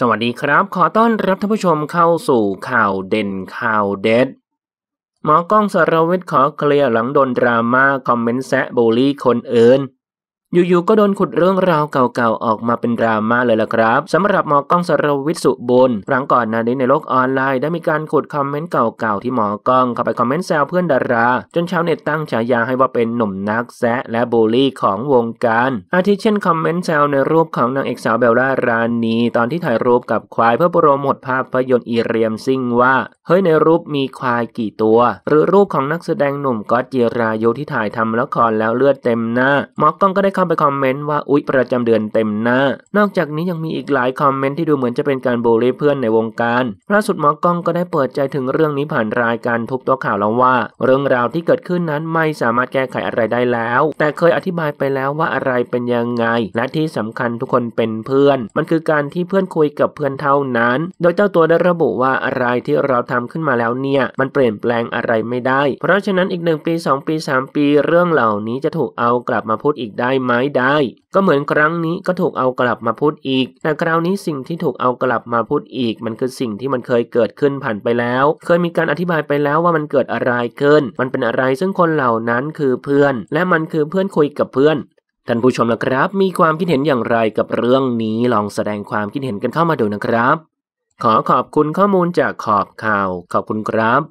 สวัสดีครับ ขอต้อนรับท่านผู้ชมเข้าสู่ข่าวเด่นข่าวเด็ด หมอกล้องสรวิทย์ขอเคลียร์หลังโดนดราม่าคอมเมนต์แซะบูลลี่คนอื่นอยู่ๆ ก็โดนขุดเรื่องราวเก่าๆ ออกมาเป็นดราม่าเลยล่ะครับ สำหรับหมอกล้องสรวิทสุบุญครั้งก่อนหน้านี้ในโลกออนไลน์ได้มีการขุดคอมเมนต์เก่าๆ ที่หมอกล้องเข้าไปคอมเมนต์แซวเพื่อนดาราจนชาวเน็ตตั้งฉายาให้ว่าเป็นหนุ่มนักแซะและบูลลี่ของวงการ อาทิเช่นคอมเมนต์แซวในรูปของนางเอกสาวเบลล่ารานีตอนที่ถ่ายรูปกับควายเพื่อโปรโมทภาพยนตร์อีเรียมซิ่งว่าเฮ้ยในรูปมีควายกี่ตัว หรือรูปของนักแสดงหนุ่มก็อตจรายุที่ถ่ายทำละครแล้วเลือดเต็มหน้า หมอกล้องก็ได้าาไปคอมเมนต์ว่าอุ๊ยประจำเดือนเต็มหน้า นอกจากนี้ยังมีอีกหลายคอมเมนต์ที่ดูเหมือนจะเป็นการบูลลี่เพื่อนในวงการ ล่าสุดหมอกล้องก็ได้เปิดใจถึงเรื่องนี้ผ่านรายการทุบตัวข่าวแล้วว่าเรื่องราวที่เกิดขึ้นนั้นไม่สามารถแก้ไขอะไรได้แล้ว แต่เคยอธิบายไปแล้วว่าอะไรเป็นยังไงและที่สำคัญทุกคนเป็นเพื่อน มันคือการที่เพื่อนคุยกับเพื่อนเท่านั้น โดยเจ้าตัวได้ระบุว่าอะไรที่เราทำขึ้นมาแล้วเนี่ยมันเปลี่ยนแปลงอะไรไม่ได้ เพราะฉะนั้นอีกหนึ่งปี2ปี 3 ปีเรื่องเหล่านี้จะถูกเอากลับมาพูดอีกได้ไหมไม้ได้ ก็เหมือนครั้งนี้ก็ถูกเอากลับมาพูดอีก แต่คราวนี้สิ่งที่ถูกเอากลับมาพูดอีก มันคือสิ่งที่มันเคยเกิดขึ้นผ่านไปแล้ว เคยมีการอธิบายไปแล้วว่ามันเกิดอะไรขึ้นมันเป็นอะไร ซึ่งคนเหล่านั้นคือเพื่อน และมันคือเพื่อนคุยกับเพื่อน ท่านผู้ชมนะครับ มีความคิดเห็นอย่างไรกับเรื่องนี้ลองแสดงความคิดเห็นกันเข้ามาดูนะครับ ขอขอบคุณข้อมูลจากขอบข่าว ขอบคุณครับ